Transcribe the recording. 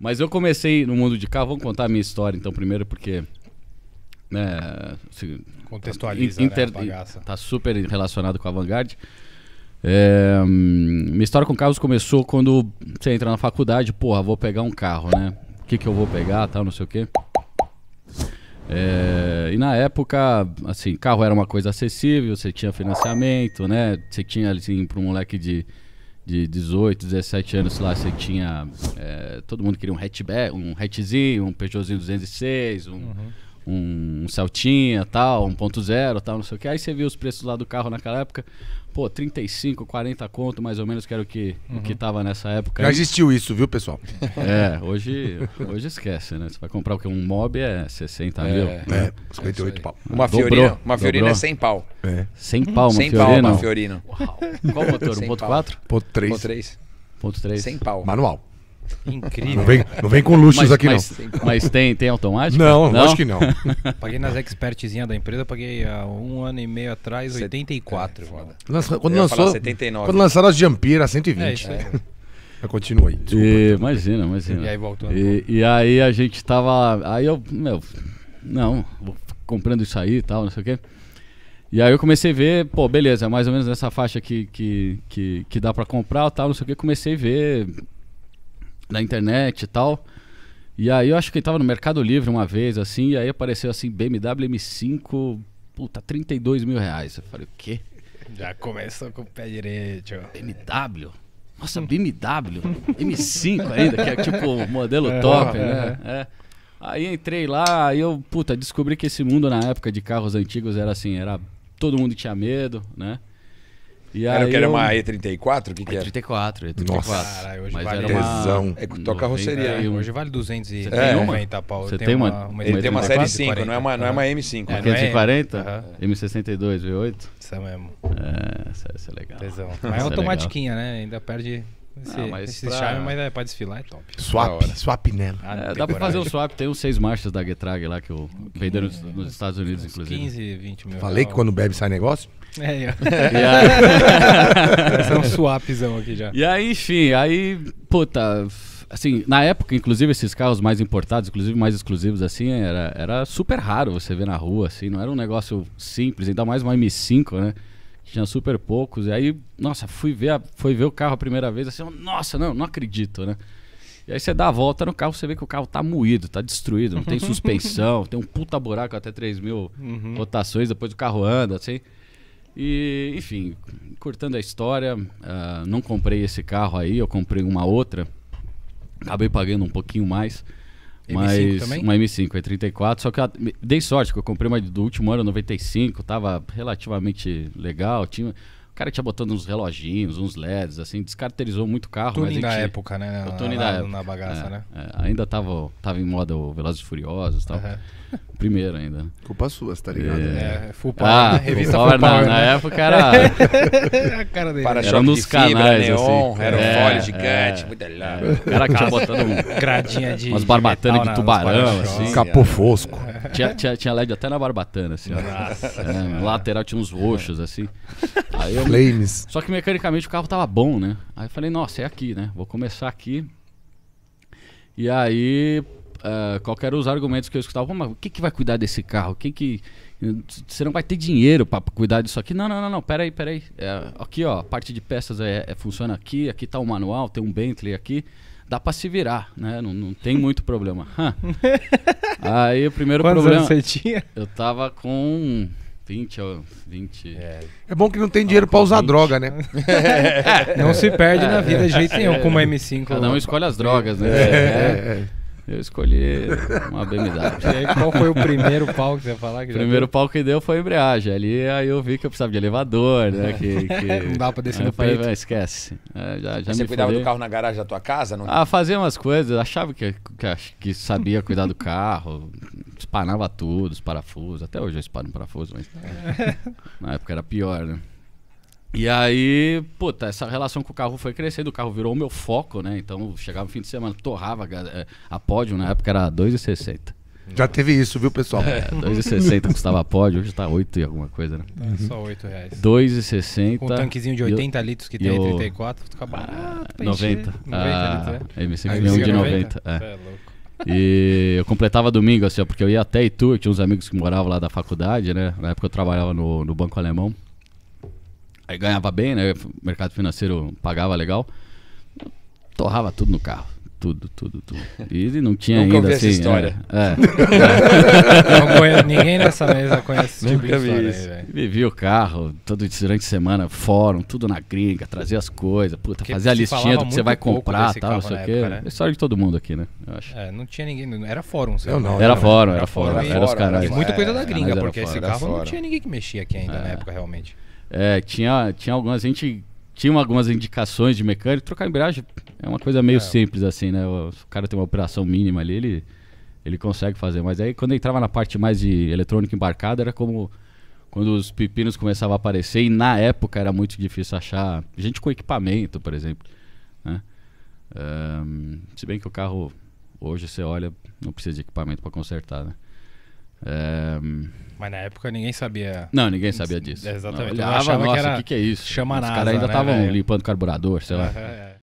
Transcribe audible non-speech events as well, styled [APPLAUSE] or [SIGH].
Mas eu comecei no mundo de carro, vamos contar a minha história então primeiro, porque. Né, Contextualiza inter, né, a Tá super relacionado com a Vanguard. É, minha história com carros começou quando você entra na faculdade, porra, vou pegar um carro, né? O que, que eu vou pegar, tal, não sei o quê. É, e na época, assim, carro era uma coisa acessível, você tinha financiamento, né? Você tinha, assim, para um moleque de de 18, 17 anos lá, você tinha. É, todo mundo queria um hatchback, um hatchzinho, um Peugeotzinho 206, um, uhum um, Celtinha, tal, 1.0, tal, não sei o que. Aí você viu os preços lá do carro naquela época, pô, 35, 40 conto mais ou menos, que era o que, uhum. que tava nessa época. Já existiu isso, viu, pessoal? [LAUGHS] É, hoje, hoje esquece, né? Você vai comprar o que? Um mob é 60 é, mil. É, 58 é pau. Uma ah, Fiorina, dobrou, uma Fiorina dobrou. é 100 pau. É. 100 pau uma 100 Fiorina? 100 pau uma Fiorina. Uau. Qual motor? 1.4? 1.3. 1.3. 100 pau. Manual. Incrível. Não vem, não vem com luxos mas, aqui, mas, não. Mas tem, tem automático? Não, não, acho que não. [LAUGHS] paguei nas expertzinhas da empresa, paguei há um ano e meio atrás, 84. É, Lança, quando, lançou, 79. quando lançaram as Jampira, 120. É, é. [LAUGHS] Mas continua aí. Desculpa, imagina, imagina. E aí voltou. E, e, aí a gente tava. Aí eu, meu, não, comprando isso aí e tal, não sei o quê. E aí eu comecei a ver, pô, beleza, é mais ou menos nessa faixa que, que, que, que dá para comprar tal, não sei o quê comecei a ver na internet e tal. E aí eu acho que ele tava no Mercado Livre uma vez, assim, e aí apareceu assim, BMW M5, puta, 32 mil reais. Eu falei, o quê? Já começou com o pé direito. BMW? Nossa, BMW? M5 ainda, que é tipo modelo é. top, é. né? É. Aí entrei lá, aí eu, puta, descobri que esse mundo na época de carros antigos era assim, era todo mundo tinha medo, né? E era o que? Era eu... uma E34? O que, que era? E34, E34. Nossa, Caralho, hoje mas vale era uma... tesão. É que toca carroceria. né? Hoje vale 200 e... Você tem uma? Você tem uma? Ele tem uma série 5, não é uma, não é uma M5. É, 540? M62, V8? Isso é mesmo. É, é, isso é legal. Tesão. Mas é, é automatiquinha, né? Ainda perde... Esse, ah, mas esse pra... charme, mas é pra desfilar é top. Swap, swap nela. Ah, é, dá pra fazer um swap, tem uns seis marchas da Getrag lá que eu vendei nos, nos, Estados Unidos, inclusive. 15, 20 mil. Falei real. que quando bebe sai negócio? É, eu. [LAUGHS] Esse é um [LAUGHS] swapzão aqui já. E aí, enfim, aí, puta. Assim, na época, inclusive, esses carros mais importados, inclusive mais exclusivos, assim, era, era super raro você ver na rua, assim, não era um negócio simples, ainda mais uma M5, né? Tinha super poucos. E aí, nossa, fui ver, a, ver o carro a primeira vez, assim, nossa, não, não acredito, né? E aí você dá a volta no carro, você vê que o carro tá moído, tá destruído, não tem [LAUGHS] suspensão, tem um puta buraco até 3 mil uhum. rotações, depois o carro anda, assim. E, enfim, cortando a história, uh, não comprei esse carro aí, eu comprei uma outra. Acabei pagando um pouquinho mais. Mas também? uma M5 é 34, só que eu, dei sorte que eu comprei uma do último ano 95, tava relativamente legal, tinha cara tinha botando uns reloginhos, uns LEDs, assim, descaracterizou muito o carro. Tuning da época, né? O tuning da época. Na bagaça, é, né? É, ainda tava, tava em moda o Velozes e Furiosos e tal. Uhum. Primeiro ainda. Culpa sua, tá ligado? Né? É, é full power. Ah, né? revista full power, na, né? na época era... [LAUGHS] a cara dele. Para era nos fibra, canais, assim. neon, assim. Era um é, é. gigante, é. muito legal. O cara tinha botando... Um, Gradinha de... Umas barbatanas de, tubarão, assim. Capô fosco. Tinha, tinha, tinha LED até na barbatana, assim. Nossa. É, lateral tinha uns roxos, assim. Aí eu Flames. Só que mecanicamente o carro tava bom, né? Aí eu falei, nossa, é aqui, né? Vou começar aqui. E aí, uh, é, qualquer os argumentos que eu escutava, mas quem que vai cuidar desse carro? Quem que. Você não vai ter dinheiro para cuidar disso aqui? Não, não, não, não, peraí, peraí. É, aqui, ó, a parte de peças é, é, funciona aqui, aqui tá o manual, tem um Bentley aqui dá para se virar, né? Não, não tem muito problema. [LAUGHS] Aí o primeiro Quantos problema. Anos você tinha? Eu tava com 20 ou 20. É. é bom que não tem dinheiro para usar 20. droga, né? [LAUGHS] É. Não se perde na vida de jeito é. nenhum, com uma M5. Cada um escolhe as drogas, né? É. é. é. Eu escolhi [LAUGHS] uma BMW. e aí, qual foi o primeiro pau que você ia falar? Que primeiro deu? pau que deu foi a embreagem. Ali aí eu vi que eu precisava de elevador, né? É. Que, que... [LAUGHS] não dá pra descer aí no falei, ah, esquece. É, já, já você cuidava falei. do carro na garagem da tua casa? Não... Ah, fazia umas coisas. Achava que, que, que sabia cuidar do carro. Espanava tudo, os parafusos. Até hoje eu espano parafuso, mas... É. [LAUGHS] Na época era pior, né? E aí, puta, essa relação com o carro foi crescendo, o carro virou o meu foco, né? Então chegava no fim de semana, torrava é, a pódio, na época era 2,60. Já teve isso, viu, pessoal? É, 2,60 custava pódio, hoje tá 8 e alguma coisa, né? É, só 8 reais. 2,60. Com um tanquezinho de 80 eu, litros que tem eu, 34, fica barato. Ah, 90. 90 ah, litros, né? é. MC Milhão de 90. 90. É. é louco. E eu completava domingo, assim, ó, porque eu ia até Itu, eu tinha uns amigos que moravam lá da faculdade, né? Na época eu trabalhava no, no Banco Alemão. Aí ganhava bem, né? O mercado financeiro pagava legal. torrava tudo no carro. Tudo, tudo, tudo. E não tinha Nunca ainda assim. história. É, é. É. [LAUGHS] Conheço, ninguém nessa mesa conhece esse Nunca tipo de história. Vivi o carro, todo durante a semana, fórum, tudo na gringa, trazer as coisas, puta, Porque fazer a listinha do que você vai comprar tal, não sei o quê. Né? História de todo mundo aqui, né? Eu acho. É, não tinha ninguém. Era fórum, você não, era, fórum, era fórum, era, fórum, era os caras. muita coisa da é, gringa, porque esse carro não tinha ninguém que mexia aqui ainda na é. época, realmente. É, tinha, tinha algumas, a gente tinham algumas indicações de mecânico. Trocar a embreagem é uma coisa meio é. simples, assim, né? O cara tem uma operação mínima ali, ele, ele consegue fazer. Mas aí quando entrava na parte mais de eletrônica embarcada, era como quando os pepinos começavam a aparecer. E na época era muito difícil achar gente com equipamento, por exemplo. Né? Um, se bem que o carro, hoje você olha, não precisa de equipamento para consertar, né? Mas na época ninguém sabia. Não, ninguém sabia disso. Exatamente. Não, olhava, nossa, o que, que, é isso? Chama Os caras ainda estavam né, limpando carburador, sei lá. É, é.